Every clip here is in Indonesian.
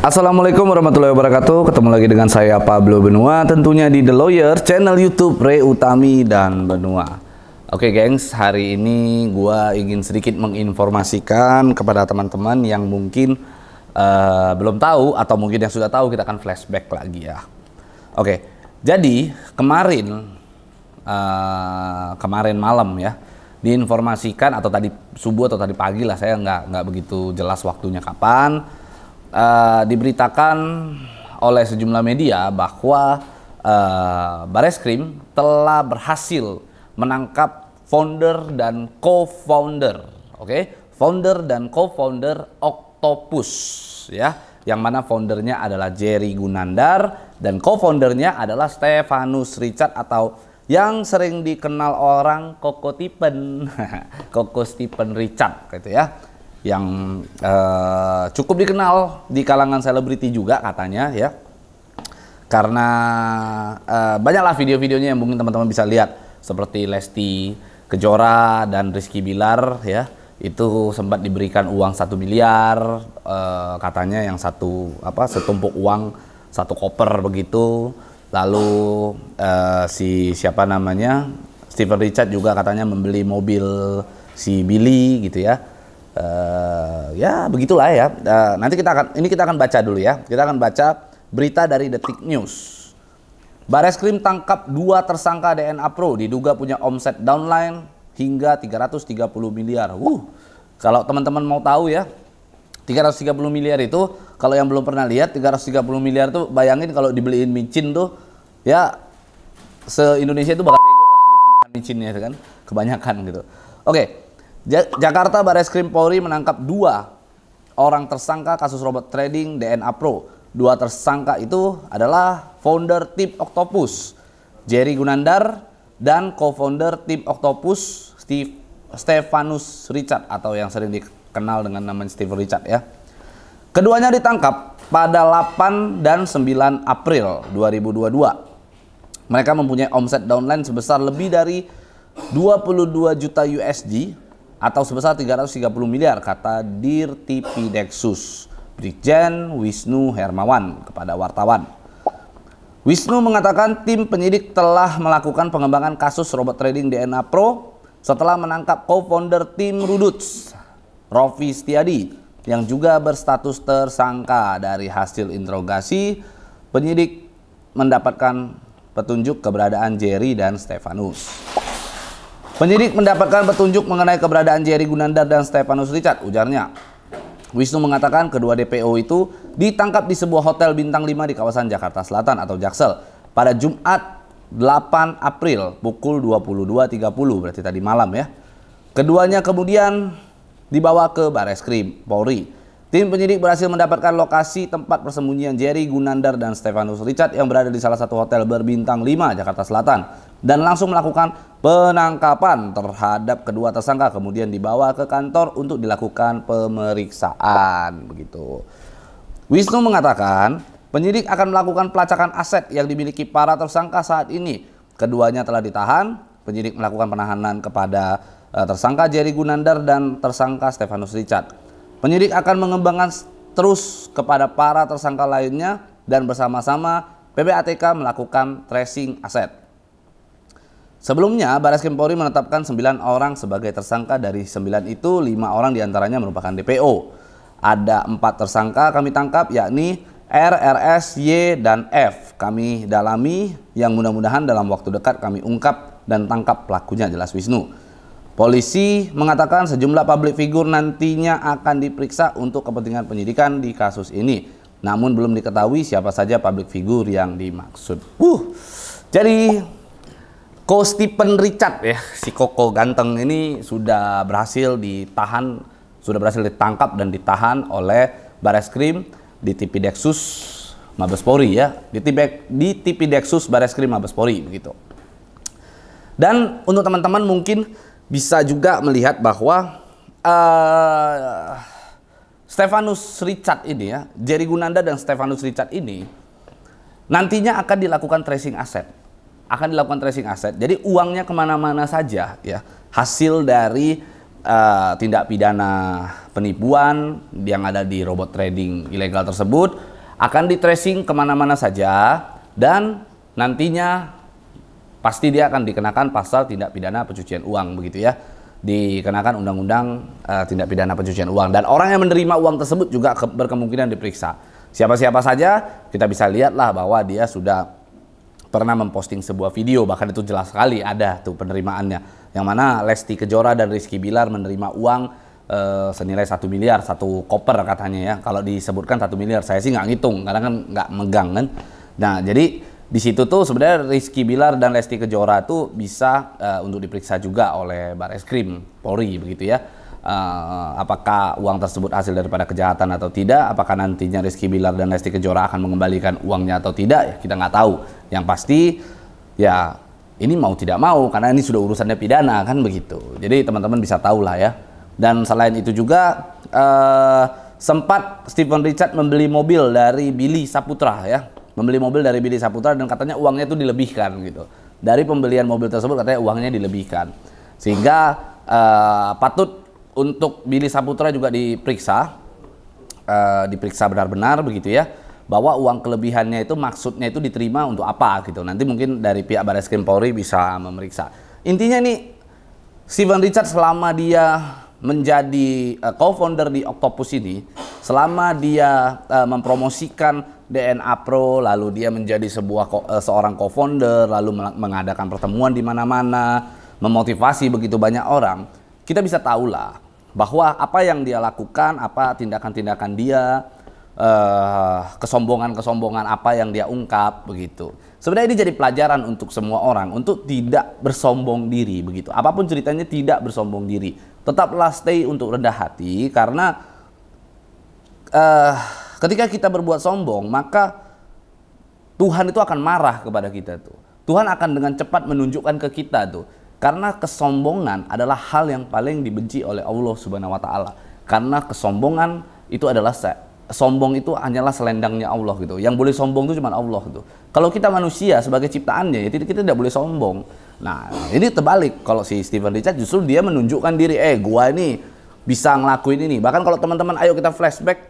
Assalamualaikum warahmatullahi wabarakatuh Ketemu lagi dengan saya Pablo Benua Tentunya di The Lawyer channel Youtube Re Utami dan Benua Oke gengs, hari ini gua ingin sedikit menginformasikan kepada teman-teman yang mungkin uh, belum tahu atau mungkin yang sudah tahu kita akan flashback lagi ya. Oke, jadi kemarin uh, kemarin malam ya diinformasikan atau tadi subuh atau tadi pagi lah saya nggak nggak begitu jelas waktunya kapan Eh, diberitakan oleh sejumlah media bahwa uh, Krim telah berhasil menangkap founder dan co-founder, oke, okay? founder dan co-founder Octopus, ya, yang mana foundernya adalah Jerry Gunandar dan co-foundernya adalah Stefanus Richard atau yang sering dikenal orang Koko Tipen, Koko Stephen Richard, gitu ya yang uh, cukup dikenal di kalangan selebriti juga katanya ya karena uh, banyaklah video-videonya yang mungkin teman-teman bisa lihat seperti Lesti Kejora dan Rizky Bilar ya itu sempat diberikan uang satu miliar uh, katanya yang satu apa setumpuk uang satu koper begitu lalu uh, si siapa namanya Steven Richard juga katanya membeli mobil si Billy gitu ya Eh, ya begitulah ya. Uh, nanti kita akan ini kita akan baca dulu ya. Kita akan baca berita dari Detik News. Bareskrim tangkap dua tersangka DNA Pro diduga punya omset downline hingga 330 miliar. Wuh, kalau teman-teman mau tahu ya, 330 miliar itu kalau yang belum pernah lihat 330 miliar tuh bayangin kalau dibeliin micin tuh ya se Indonesia itu bakal bego lah gitu micinnya kan kebanyakan gitu. Oke, Ja Jakarta Bareskrim Polri menangkap dua orang tersangka kasus robot trading DNA Pro. Dua tersangka itu adalah founder tim Octopus, Jerry Gunandar, dan co-founder tim Octopus, Steve Stefanus Richard atau yang sering dikenal dengan nama Steve Richard ya. Keduanya ditangkap pada 8 dan 9 April 2022. Mereka mempunyai omset downline sebesar lebih dari 22 juta USD atau sebesar 330 miliar kata Dexus Brigjen Wisnu Hermawan kepada wartawan. Wisnu mengatakan tim penyidik telah melakukan pengembangan kasus robot trading DNA Pro setelah menangkap co-founder tim Ruduts, Rofi Setiadi, yang juga berstatus tersangka dari hasil interogasi, penyidik mendapatkan petunjuk keberadaan Jerry dan Stefanus. Penyidik mendapatkan petunjuk mengenai keberadaan Jerry Gunandar dan Stefanus Richard, ujarnya. Wisnu mengatakan kedua DPO itu ditangkap di sebuah hotel bintang 5 di kawasan Jakarta Selatan atau Jaksel pada Jumat 8 April pukul 22.30 berarti tadi malam ya. Keduanya kemudian dibawa ke Bareskrim Polri Tim penyidik berhasil mendapatkan lokasi tempat persembunyian Jerry Gunandar dan Stefanus Richard yang berada di salah satu hotel berbintang 5 Jakarta Selatan dan langsung melakukan penangkapan terhadap kedua tersangka kemudian dibawa ke kantor untuk dilakukan pemeriksaan begitu. Wisnu mengatakan penyidik akan melakukan pelacakan aset yang dimiliki para tersangka saat ini. Keduanya telah ditahan, penyidik melakukan penahanan kepada eh, tersangka Jerry Gunandar dan tersangka Stefanus Richard. Penyidik akan mengembangkan terus kepada para tersangka lainnya dan bersama-sama PPATK melakukan tracing aset. Sebelumnya, Baris Krim Polri menetapkan 9 orang sebagai tersangka dari 9 itu 5 orang diantaranya merupakan DPO. Ada 4 tersangka kami tangkap yakni R, RS, Y, dan F. Kami dalami yang mudah-mudahan dalam waktu dekat kami ungkap dan tangkap pelakunya jelas Wisnu. Polisi mengatakan sejumlah publik figur nantinya akan diperiksa untuk kepentingan penyidikan di kasus ini. Namun belum diketahui siapa saja publik figur yang dimaksud. Uh, jadi Ko Stephen Richard ya, si Koko ganteng ini sudah berhasil ditahan, sudah berhasil ditangkap dan ditahan oleh krim di TV Dexus Mabes Polri ya, di TV, di TV Dexus krim Mabes Polri begitu. Dan untuk teman-teman mungkin bisa juga melihat bahwa uh, Stefanus Richard ini ya, Jerry Gunanda dan Stefanus Richard ini nantinya akan dilakukan tracing aset, akan dilakukan tracing aset. Jadi uangnya kemana-mana saja ya, hasil dari uh, tindak pidana penipuan yang ada di robot trading ilegal tersebut akan di tracing kemana-mana saja dan nantinya pasti dia akan dikenakan pasal tindak pidana pencucian uang begitu ya dikenakan undang-undang uh, tindak pidana pencucian uang dan orang yang menerima uang tersebut juga ke, berkemungkinan diperiksa siapa-siapa saja kita bisa lihatlah bahwa dia sudah pernah memposting sebuah video bahkan itu jelas sekali ada tuh penerimaannya yang mana Lesti Kejora dan Rizky Bilar menerima uang uh, senilai satu miliar satu koper katanya ya kalau disebutkan satu miliar saya sih nggak ngitung karena kan nggak megang kan nah jadi di situ tuh sebenarnya Rizky Bilar dan Lesti Kejora tuh bisa uh, untuk diperiksa juga oleh Bareskrim Polri begitu ya. Uh, apakah uang tersebut hasil daripada kejahatan atau tidak? Apakah nantinya Rizky Bilar dan Lesti Kejora akan mengembalikan uangnya atau tidak? Ya kita nggak tahu. Yang pasti ya ini mau tidak mau karena ini sudah urusannya pidana kan begitu. Jadi teman-teman bisa tahu lah ya. Dan selain itu juga uh, sempat Stephen Richard membeli mobil dari Billy Saputra ya membeli mobil dari Billy Saputra dan katanya uangnya itu dilebihkan gitu. Dari pembelian mobil tersebut katanya uangnya dilebihkan. Sehingga uh, patut untuk Billy Saputra juga diperiksa uh, diperiksa benar-benar begitu ya bahwa uang kelebihannya itu maksudnya itu diterima untuk apa gitu. Nanti mungkin dari pihak Baris Krim Polri bisa memeriksa. Intinya nih Steven Richard selama dia menjadi uh, co-founder di Octopus ini selama dia uh, mempromosikan DNA Pro lalu dia menjadi sebuah co eh, seorang co-founder lalu mengadakan pertemuan di mana-mana memotivasi begitu banyak orang kita bisa tahu lah bahwa apa yang dia lakukan apa tindakan-tindakan dia kesombongan-kesombongan uh, apa yang dia ungkap begitu. Sebenarnya ini jadi pelajaran untuk semua orang untuk tidak bersombong diri begitu. Apapun ceritanya tidak bersombong diri. Tetaplah stay untuk rendah hati karena uh, ketika kita berbuat sombong maka Tuhan itu akan marah kepada kita tuh. Tuhan akan dengan cepat menunjukkan ke kita tuh. Karena kesombongan adalah hal yang paling dibenci oleh Allah Subhanahu wa taala. Karena kesombongan itu adalah sombong itu hanyalah selendangnya Allah gitu. Yang boleh sombong itu cuma Allah gitu. Kalau kita manusia sebagai ciptaannya ya kita tidak boleh sombong. Nah, ini terbalik kalau si Steven Richard justru dia menunjukkan diri, eh gua ini bisa ngelakuin ini. Bahkan kalau teman-teman ayo kita flashback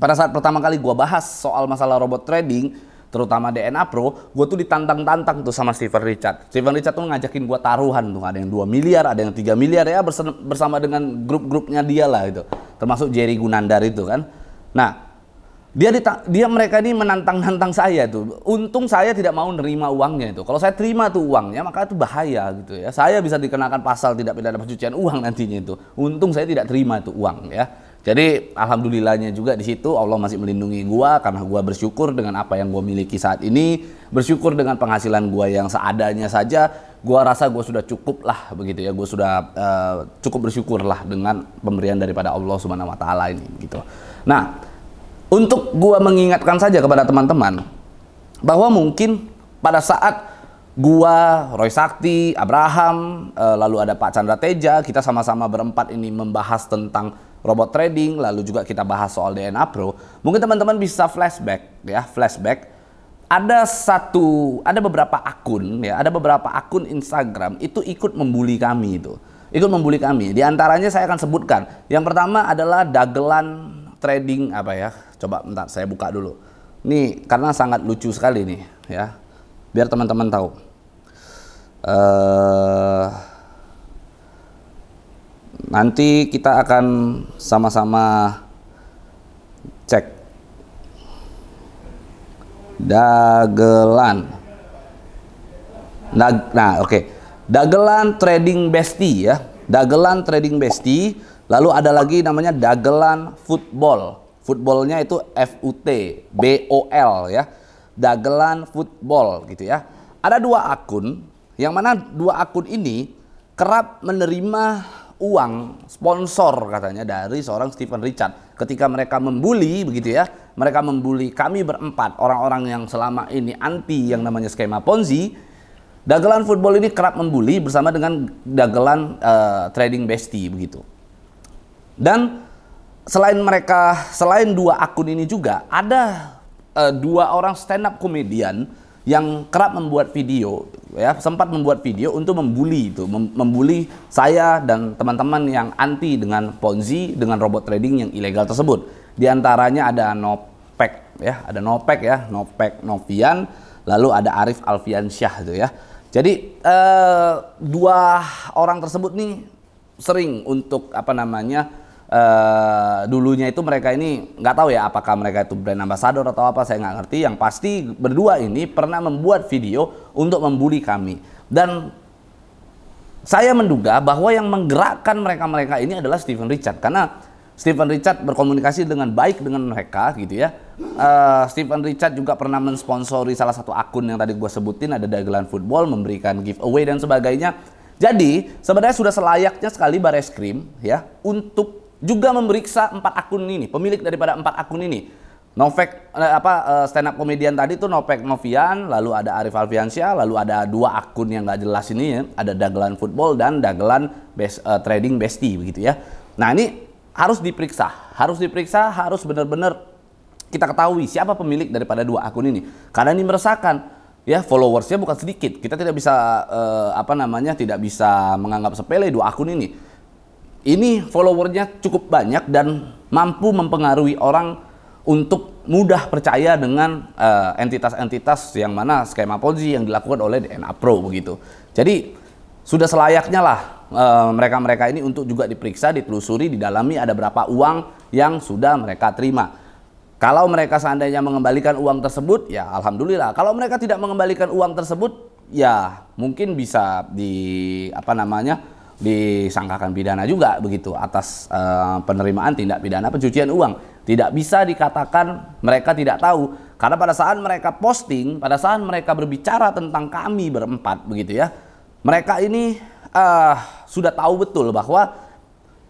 pada saat pertama kali gua bahas soal masalah robot trading, terutama DNA Pro, gue tuh ditantang-tantang tuh sama Steven Richard. Steven Richard tuh ngajakin gua taruhan tuh, ada yang 2 miliar, ada yang 3 miliar ya bersama dengan grup-grupnya dia lah itu. Termasuk Jerry Gunandar itu kan. Nah, dia dia mereka ini menantang-nantang saya itu. Untung saya tidak mau nerima uangnya itu. Kalau saya terima tuh uangnya maka itu bahaya gitu ya. Saya bisa dikenakan pasal tidak pidana pencucian uang nantinya itu. Untung saya tidak terima tuh uang ya. Jadi alhamdulillahnya juga di situ Allah masih melindungi gua karena gua bersyukur dengan apa yang gua miliki saat ini, bersyukur dengan penghasilan gua yang seadanya saja. Gua rasa gua sudah cukup lah begitu ya. Gua sudah uh, cukup bersyukur lah dengan pemberian daripada Allah Subhanahu wa taala ini gitu. Nah, untuk gua mengingatkan saja kepada teman-teman bahwa mungkin pada saat gua, Roy Sakti, Abraham, eh, lalu ada Pak Chandra Teja, kita sama-sama berempat ini membahas tentang robot trading, lalu juga kita bahas soal DNA Pro. Mungkin teman-teman bisa flashback ya, flashback. Ada satu, ada beberapa akun ya, ada beberapa akun Instagram itu ikut membuli kami itu. Ikut membuli kami. Di antaranya saya akan sebutkan. Yang pertama adalah Dagelan trading apa ya? Coba bentar saya buka dulu. Nih karena sangat lucu sekali nih ya. Biar teman-teman tahu. Uh, nanti kita akan sama-sama cek dagelan. Nah, nah, oke. Okay. Dagelan trading bestie ya. Dagelan trading bestie Lalu ada lagi namanya dagelan football. Footballnya itu F U T B O L ya. Dagelan football gitu ya. Ada dua akun yang mana dua akun ini kerap menerima uang sponsor katanya dari seorang Stephen Richard ketika mereka membuli begitu ya mereka membuli kami berempat orang-orang yang selama ini anti yang namanya skema Ponzi dagelan football ini kerap membuli bersama dengan dagelan uh, trading bestie begitu dan selain mereka, selain dua akun ini juga ada uh, dua orang stand up komedian yang kerap membuat video ya sempat membuat video untuk membuli itu mem membuli saya dan teman-teman yang anti dengan ponzi dengan robot trading yang ilegal tersebut di antaranya ada Nopek ya ada Nopek ya Nopek Novian lalu ada Arif Alfian Syah itu ya jadi uh, dua orang tersebut nih sering untuk apa namanya Uh, dulunya itu mereka ini nggak tahu ya apakah mereka itu brand ambassador atau apa saya nggak ngerti yang pasti berdua ini pernah membuat video untuk membuli kami dan saya menduga bahwa yang menggerakkan mereka-mereka ini adalah Stephen Richard karena Stephen Richard berkomunikasi dengan baik dengan mereka gitu ya uh, Stephen Richard juga pernah mensponsori salah satu akun yang tadi gue sebutin ada dagelan football memberikan giveaway dan sebagainya jadi sebenarnya sudah selayaknya sekali Bareskrim ya untuk juga memeriksa empat akun ini, pemilik daripada empat akun ini. Novek eh, apa eh, stand up komedian tadi tuh Novek Novian, lalu ada Arif Alfiansyah, lalu ada dua akun yang nggak jelas ini ya, ada dagelan football dan dagelan best, uh, eh, trading bestie begitu ya. Nah ini harus diperiksa, harus diperiksa, harus benar-benar kita ketahui siapa pemilik daripada dua akun ini. Karena ini meresahkan ya followersnya bukan sedikit. Kita tidak bisa uh, apa namanya tidak bisa menganggap sepele dua akun ini. Ini followernya cukup banyak dan mampu mempengaruhi orang untuk mudah percaya dengan eh, entitas-entitas uh, yang mana skema Ponzi yang dilakukan oleh DNA Pro begitu. Jadi sudah selayaknya lah eh, mereka-mereka uh, ini untuk juga diperiksa, ditelusuri, didalami ada berapa uang yang sudah mereka terima. Kalau mereka seandainya mengembalikan uang tersebut, ya alhamdulillah. Kalau mereka tidak mengembalikan uang tersebut, ya mungkin bisa di apa namanya disangkakan pidana juga begitu atas uh, penerimaan tindak pidana pencucian uang. Tidak bisa dikatakan mereka tidak tahu karena pada saat mereka posting, pada saat mereka berbicara tentang kami berempat begitu ya. Mereka ini uh, sudah tahu betul bahwa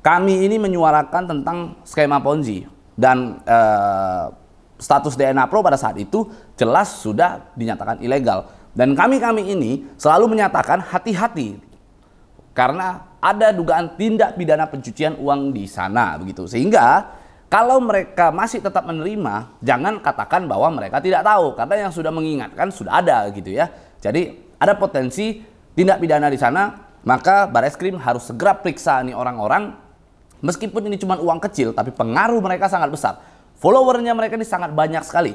kami ini menyuarakan tentang skema Ponzi dan uh, status DNA Pro pada saat itu jelas sudah dinyatakan ilegal. Dan kami-kami ini selalu menyatakan hati-hati karena ada dugaan tindak pidana pencucian uang di sana begitu. Sehingga kalau mereka masih tetap menerima, jangan katakan bahwa mereka tidak tahu karena yang sudah mengingatkan sudah ada gitu ya. Jadi ada potensi tindak pidana di sana, maka baris krim harus segera periksa nih orang-orang meskipun ini cuma uang kecil tapi pengaruh mereka sangat besar. Followernya mereka ini sangat banyak sekali.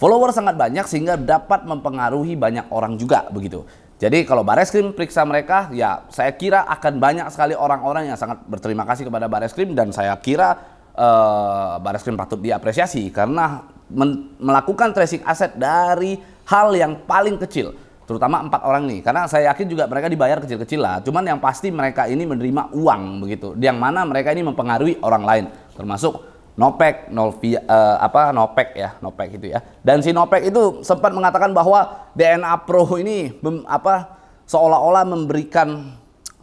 Follower sangat banyak sehingga dapat mempengaruhi banyak orang juga begitu. Jadi kalau Bareskrim periksa mereka, ya saya kira akan banyak sekali orang-orang yang sangat berterima kasih kepada Bareskrim dan saya kira eh, Barreskrim Bareskrim patut diapresiasi karena melakukan tracing aset dari hal yang paling kecil, terutama empat orang nih. Karena saya yakin juga mereka dibayar kecil-kecil lah. Cuman yang pasti mereka ini menerima uang begitu, yang mana mereka ini mempengaruhi orang lain, termasuk Nopek, Nolvia, uh, eh, apa Nopek ya, Nopek itu ya. Dan si Nopek itu sempat mengatakan bahwa DNA Pro ini mem, apa seolah-olah memberikan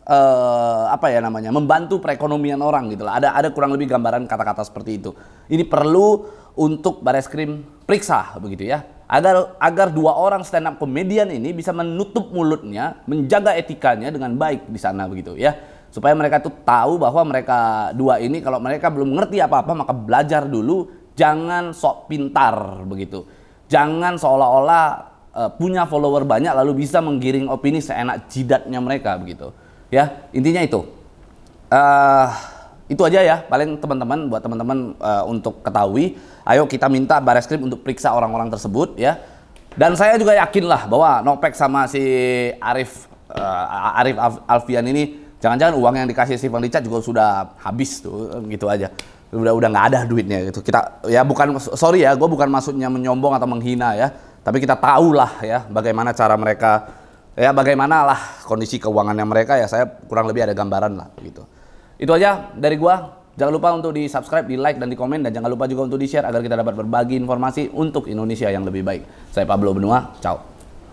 uh, apa ya namanya, membantu perekonomian orang gitulah. Ada ada kurang lebih gambaran kata-kata seperti itu. Ini perlu untuk krim periksa begitu ya. Agar agar dua orang stand up komedian ini bisa menutup mulutnya, menjaga etikanya dengan baik di sana begitu ya supaya mereka tuh tahu bahwa mereka dua ini kalau mereka belum ngerti apa-apa maka belajar dulu jangan sok pintar begitu jangan seolah-olah uh, punya follower banyak lalu bisa menggiring opini seenak jidatnya mereka begitu ya intinya itu uh, itu aja ya paling teman-teman buat teman-teman uh, untuk ketahui ayo kita minta bareskrim untuk periksa orang-orang tersebut ya dan saya juga yakin lah bahwa Nopek sama si Arif uh, Arif Alfian ini Jangan-jangan uang yang dikasih si Richard juga sudah habis tuh, gitu aja. Udah udah nggak ada duitnya gitu. Kita ya bukan sorry ya, gue bukan maksudnya menyombong atau menghina ya. Tapi kita tahu lah ya bagaimana cara mereka ya bagaimana lah kondisi keuangannya mereka ya saya kurang lebih ada gambaran lah gitu. Itu aja dari gue. Jangan lupa untuk di subscribe, di like, dan di komen. Dan jangan lupa juga untuk di share agar kita dapat berbagi informasi untuk Indonesia yang lebih baik. Saya Pablo Benua, ciao.